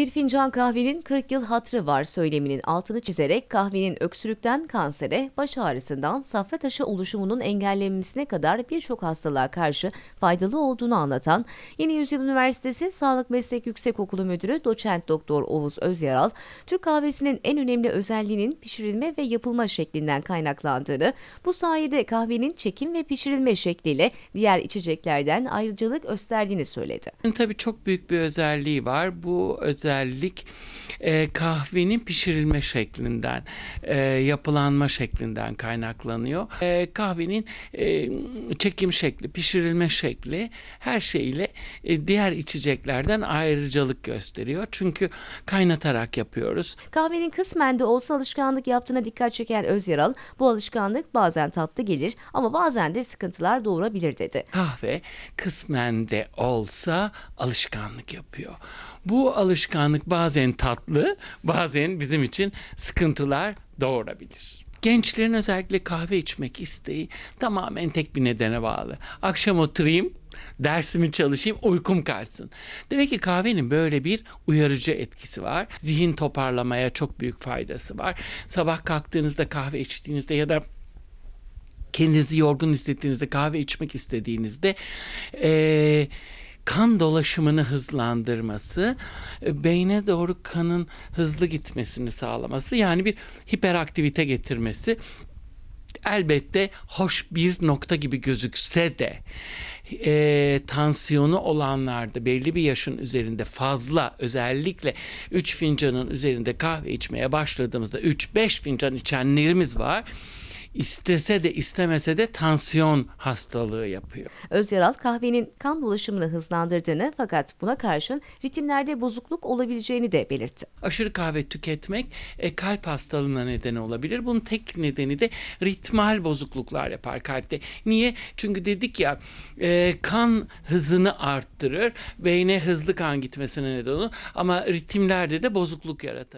Bir fincan kahvenin 40 yıl hatrı var söyleminin altını çizerek kahvenin öksürükten kansere, baş ağrısından safra taşı oluşumunun engellenmesine kadar birçok hastalığa karşı faydalı olduğunu anlatan Yeni Yüzyıl Üniversitesi Sağlık Meslek Yüksekokulu Müdürü Doçent Doktor Oğuz Özyaral, Türk kahvesinin en önemli özelliğinin pişirilme ve yapılma şeklinden kaynaklandığını, bu sayede kahvenin çekim ve pişirilme şekliyle diğer içeceklerden ayrıcalık gösterdiğini söyledi. Tabii çok büyük bir özelliği var. Bu özel özellik e, kahvenin pişirilme şeklinden, e, yapılanma şeklinden kaynaklanıyor. E, kahvenin e, çekim şekli, pişirilme şekli her şeyle e, diğer içeceklerden ayrıcalık gösteriyor. Çünkü kaynatarak yapıyoruz. Kahvenin kısmen de olsa alışkanlık yaptığına dikkat çeken Özyaral, bu alışkanlık bazen tatlı gelir ama bazen de sıkıntılar doğurabilir dedi. Kahve kısmen de olsa alışkanlık yapıyor. Bu alışkanlık alışkanlık bazen tatlı, bazen bizim için sıkıntılar doğurabilir. Gençlerin özellikle kahve içmek isteği tamamen tek bir nedene bağlı. Akşam oturayım, dersimi çalışayım, uykum kaçsın. Demek ki kahvenin böyle bir uyarıcı etkisi var. Zihin toparlamaya çok büyük faydası var. Sabah kalktığınızda kahve içtiğinizde ya da kendinizi yorgun hissettiğinizde kahve içmek istediğinizde eee kan dolaşımını hızlandırması, e, beyne doğru kanın hızlı gitmesini sağlaması yani bir hiperaktivite getirmesi elbette hoş bir nokta gibi gözükse de e, tansiyonu olanlarda belli bir yaşın üzerinde fazla özellikle 3 fincanın üzerinde kahve içmeye başladığımızda 3-5 fincan içenlerimiz var istese de istemese de tansiyon hastalığı yapıyor. Özyaral kahvenin kan dolaşımını hızlandırdığını fakat buna karşın ritimlerde bozukluk olabileceğini de belirtti. Aşırı kahve tüketmek e, kalp hastalığına neden olabilir. Bunun tek nedeni de ritmal bozukluklar yapar kalpte. Niye? Çünkü dedik ya e, kan hızını arttırır, beyne hızlı kan gitmesine neden olur ama ritimlerde de bozukluk yaratabilir.